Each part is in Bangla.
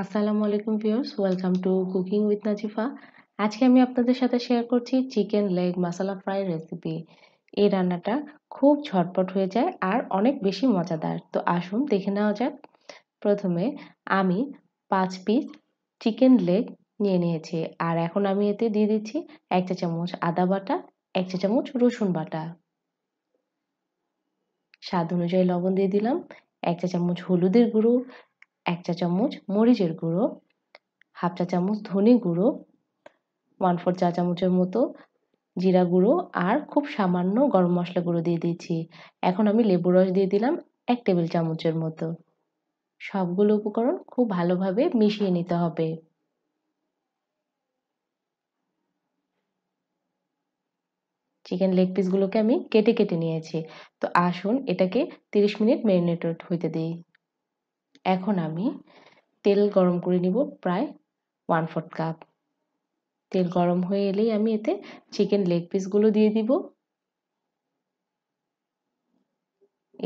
আসসালামু আলাইকুম viewers welcome to cooking with Nazifa আজকে আমি আপনাদের সাথে শেয়ার করছি chicken leg masala fry recipe এই রান্নাটা খুব ঝটপট হয়ে যায় আর অনেক বেশি মজাদার তো আসুন দেখে নেওয়া যাক প্রথমে আমি পাঁচ পিস চিকেন লেগ নিয়ে নিয়েছি আর এখন আমি এতে দিয়ে দিচ্ছি এক চা চামচ আদা বাটা এক চা চামচ রসুন বাটা স্বাদ অনুযায়ী লবণ দিয়ে দিলাম এক চা চামচ হলুদের গুঁড়ো এক চা চামচ মরিচের গুঁড়ো হাফ চা চামচ ধনে গুঁড়ো ওয়ান ফোর চা চামচের মতো জিরা গুঁড়ো আর খুব সামান্য গরম মশলা গুঁড়ো দিয়ে দিয়েছি এখন আমি লেবু রস দিয়ে দিলাম এক টেবিল চামচের মতো সবগুলো উপকরণ খুব ভালোভাবে মিশিয়ে নিতে হবে চিকেন লেগ পিসগুলোকে আমি কেটে কেটে নিয়েছি তো আসুন এটাকে 30 মিনিট মেরিনেট হইতে দিই এখন আমি তেল গরম করে নিব প্রায় ওয়ান ফোর্থ কাপ তেল গরম হয়ে এলেই আমি এতে চিকেন লেগ পিসগুলো দিয়ে দিব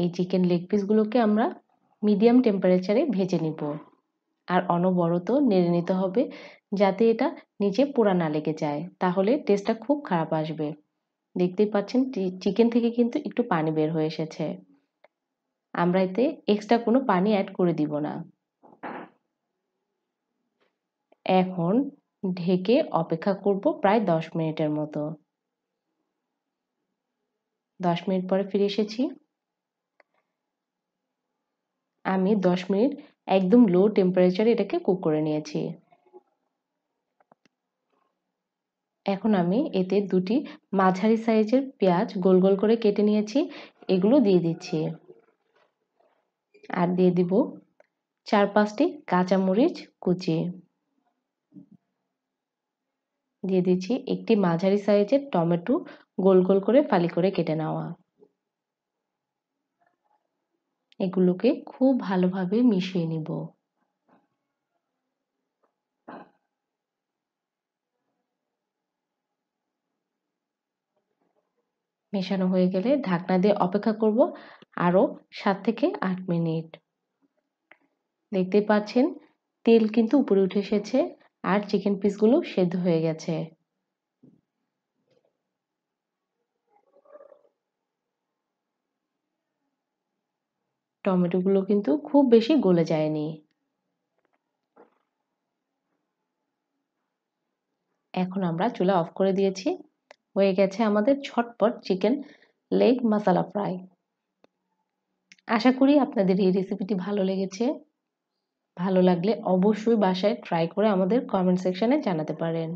এই চিকেন লেগ পিসগুলোকে আমরা মিডিয়াম টেম্পারেচারে ভেজে নিব আর অনবরত নেড়ে নিতে হবে যাতে এটা নিচে পোড়া না লেগে যায় তাহলে টেস্টটা খুব খারাপ আসবে দেখতেই পাচ্ছেন চিকেন থেকে কিন্তু একটু পানি বের হয়ে এসেছে আমরা এতে এক্সট্রা কোনো পানি অ্যাড করে দিব না এখন ঢেকে অপেক্ষা করব প্রায় দশ মিনিটের মতো দশ মিনিট পরে ফিরে এসেছি আমি দশ মিনিট একদম লো টেম্পারেচারে এটাকে কুক করে নিয়েছি এখন আমি এতে দুটি মাঝারি সাইজের পেঁয়াজ গোল গোল করে কেটে নিয়েছি এগুলো দিয়ে দিচ্ছি আর দিয়ে দিব চার পাঁচটি কাঁচামরিচ কুচি দিয়ে দিচ্ছি একটি মাঝারি সাইজের টমেটো গোল গোল করে ফালি করে কেটে নেওয়া এগুলোকে খুব ভালোভাবে মিশিয়ে নিব মেশানো হয়ে গেলে ঢাকনা দিয়ে অপেক্ষা করব আরও সাত থেকে আট মিনিট দেখতে পাচ্ছেন তেল কিন্তু উপরে উঠে এসেছে আর চিকেন পিসগুলো সেদ্ধ হয়ে গেছে টমেটোগুলো কিন্তু খুব বেশি গলে যায়নি এখন আমরা চুলা অফ করে দিয়েছি হয়ে গেছে আমাদের ছটপট চিকেন লেগ মশালা ফ্রাই আশা করি আপনাদের এই রেসিপিটি ভালো লেগেছে ভালো লাগলে অবশ্যই বাসায় ট্রাই করে আমাদের কমেন্ট সেকশানে জানাতে পারেন